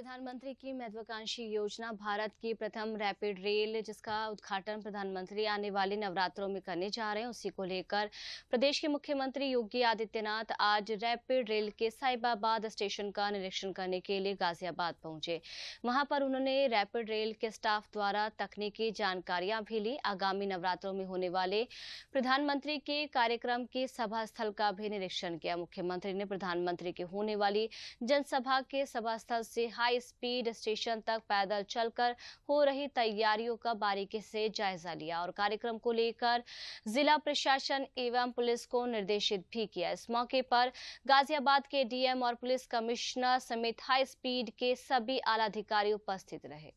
प्रधानमंत्री की महत्वाकांक्षी योजना भारत की प्रथम रैपिड रेल जिसका उद्घाटन प्रधानमंत्री आने वाले नवरात्रों में करने जा रहे हैं उसी को लेकर प्रदेश के मुख्यमंत्री योगी आदित्यनाथ आज रैपिड रेल के साहिबाबाद स्टेशन का निरीक्षण करने के लिए गाजियाबाद पहुंचे वहां पर उन्होंने रैपिड रेल के स्टाफ द्वारा तकनीकी जानकारियां भी ली आगामी नवरात्रों में होने वाले प्रधानमंत्री के कार्यक्रम के सभा स्थल का भी निरीक्षण किया मुख्यमंत्री ने प्रधानमंत्री के होने वाली जनसभा के सभा स्थल से हाई हाई स्पीड स्टेशन तक पैदल चलकर हो रही तैयारियों का बारीकी से जायजा लिया और कार्यक्रम को लेकर जिला प्रशासन एवं पुलिस को निर्देशित भी किया इस मौके पर गाजियाबाद के डीएम और पुलिस कमिश्नर समेत हाई स्पीड के सभी आला अधिकारी उपस्थित रहे